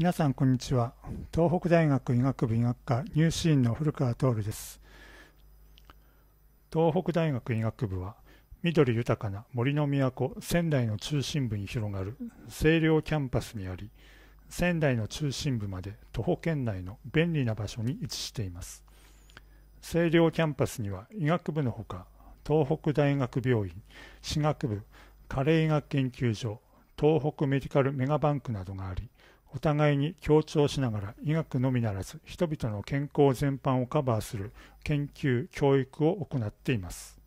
皆さんこんにちは東北大学医学部医学科入試院の古川徹です東北大学医学部は緑豊かな森の都仙台の中心部に広がる清涼キャンパスにあり仙台の中心部まで徒歩圏内の便利な場所に位置しています清涼キャンパスには医学部のほか東北大学病院歯学部加齢医学研究所東北メディカルメガバンクなどがありお互いに協調しながら医学のみならず人々の健康全般をカバーする研究・教育を行っています。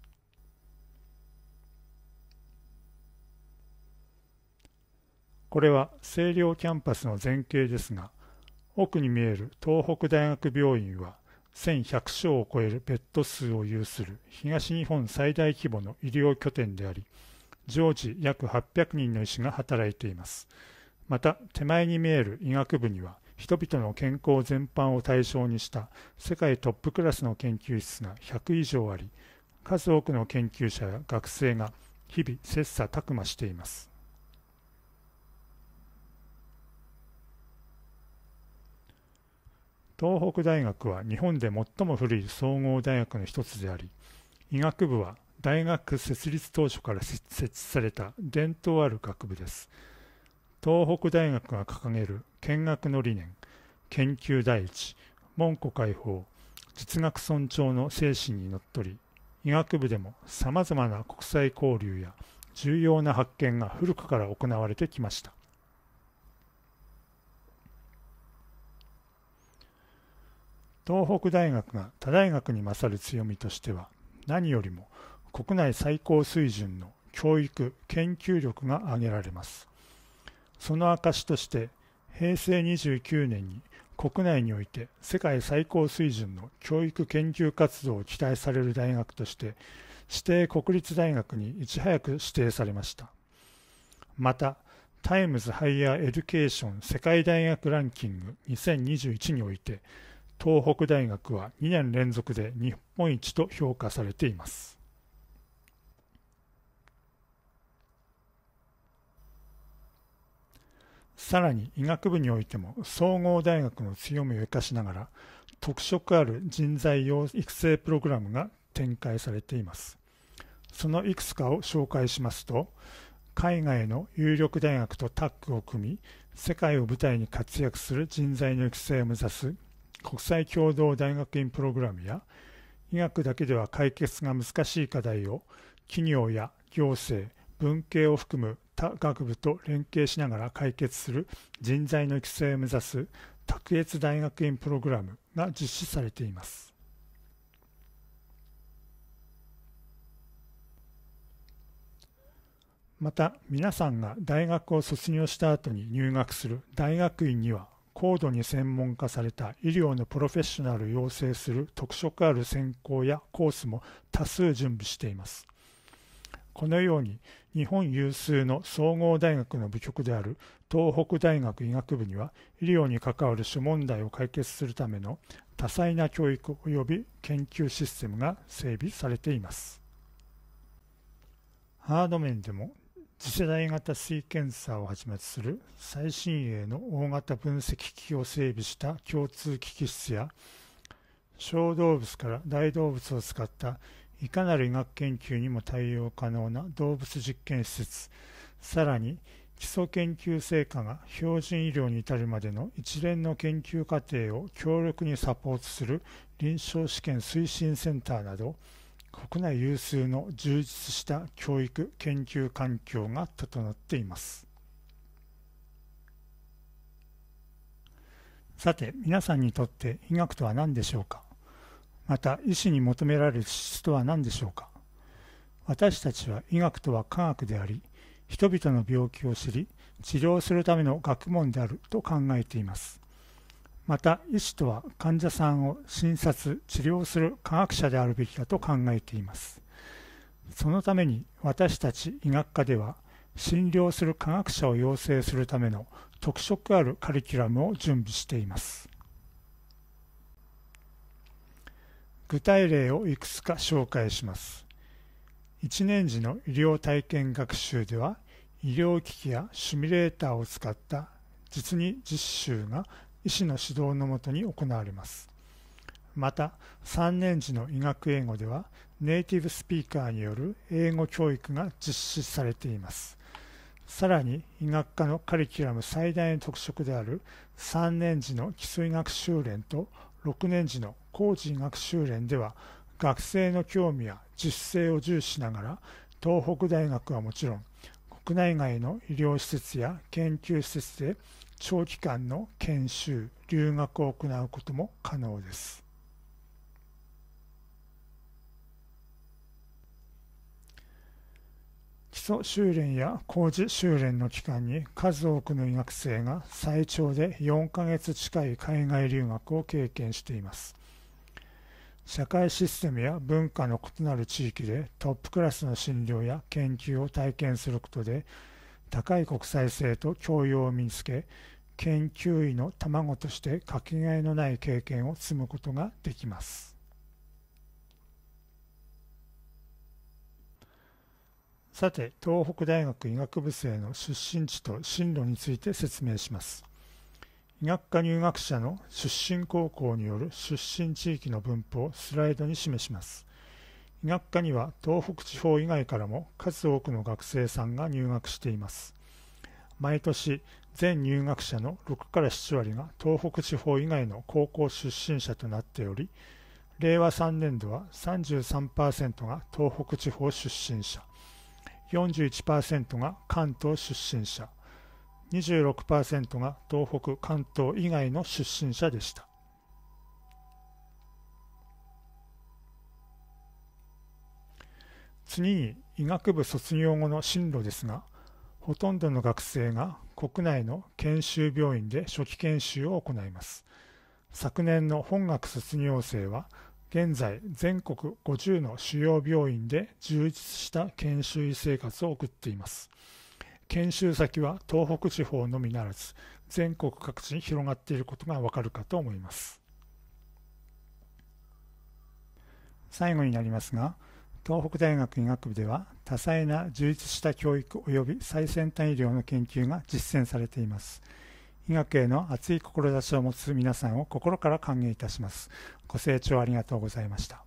これは清涼キャンパスの前景ですが奥に見える東北大学病院は1100床を超えるベッド数を有する東日本最大規模の医療拠点であり常時約800人の医師が働いています。また手前に見える医学部には人々の健康全般を対象にした世界トップクラスの研究室が100以上あり数多くの研究者や学生が日々切磋琢磨しています東北大学は日本で最も古い総合大学の一つであり医学部は大学設立当初から設置された伝統ある学部です。東北大学が掲げる見学の理念研究第一門戸開放実学尊重の精神にのっとり医学部でもさまざまな国際交流や重要な発見が古くから行われてきました東北大学が他大学に勝る強みとしては何よりも国内最高水準の教育研究力が挙げられますその証として平成29年に国内において世界最高水準の教育研究活動を期待される大学として指定国立大学にいち早く指定されましたまたタイムズ・ハイヤー・エデュケーション世界大学ランキング2021において東北大学は2年連続で日本一と評価されていますさらに医学部においても総合大学の強みを生かしながら特色ある人材養育成プログラムが展開されていますそのいくつかを紹介しますと海外の有力大学とタッグを組み世界を舞台に活躍する人材の育成を目指す国際共同大学院プログラムや医学だけでは解決が難しい課題を企業や行政文系を含む他学部と連携しながら解決する人材の育成を目指す卓越大学院プログラムが実施されています。また皆さんが大学を卒業した後に入学する大学院には高度に専門化された医療のプロフェッショナルを養成する特色ある専攻やコースも多数準備しています。このように日本有数の総合大学の部局である東北大学医学部には医療に関わる諸問題を解決するための多彩な教育及び研究システムが整備されていますハード面でも次世代型水検査をはじめとする最新鋭の大型分析機器を整備した共通機器室や小動物から大動物を使ったいかなる医学研究にも対応可能な動物実験施設さらに基礎研究成果が標準医療に至るまでの一連の研究過程を強力にサポートする臨床試験推進センターなど国内有数の充実した教育研究環境が整っていますさて皆さんにとって医学とは何でしょうかまた医師に求められる資質とは何でしょうか私たちは医学とは科学であり人々の病気を知り治療するための学問であると考えていますまた医師とは患者さんを診察治療する科学者であるべきだと考えていますそのために私たち医学科では診療する科学者を養成するための特色あるカリキュラムを準備しています具体例をいくつか紹介します1年次の医療体験学習では医療機器やシミュレーターを使った実に実習が医師の指導のもとに行われますまた3年時の医学英語ではネイティブスピーカーによる英語教育が実施されていますさらに医学科のカリキュラム最大の特色である3年時の基礎医学修練と6年時の工事学習連では学生の興味や自主性を重視しながら東北大学はもちろん国内外の医療施設や研究施設で長期間の研修留学を行うことも可能です基礎修練や工事修練の期間に数多くの医学生が最長で4ヶ月近い海外留学を経験しています社会システムや文化の異なる地域でトップクラスの診療や研究を体験することで高い国際性と教養を身につけ研究医の卵としてかけがえのない経験を積むことができますさて東北大学医学部生の出身地と進路について説明します医学科入学者の出身高校による出身地域の分布をスライドに示します医学科には東北地方以外からも数多くの学生さんが入学しています毎年全入学者の6から7割が東北地方以外の高校出身者となっており令和3年度は33%が東北地方出身者41%が関東出身者26%が東北関東以外の出身者でした次に医学部卒業後の進路ですがほとんどの学生が国内の研修病院で初期研修を行います昨年の本学卒業生は現在全国50の主要病院で充実した研修医生活を送っています研修先は東北地方のみならず全国各地に広がっていることがわかるかと思います最後になりますが東北大学医学部では多彩な充実した教育及び最先端医療の研究が実践されています。医学への熱い志を持つ皆さんを心から歓迎いたします。ご清聴ありがとうございました。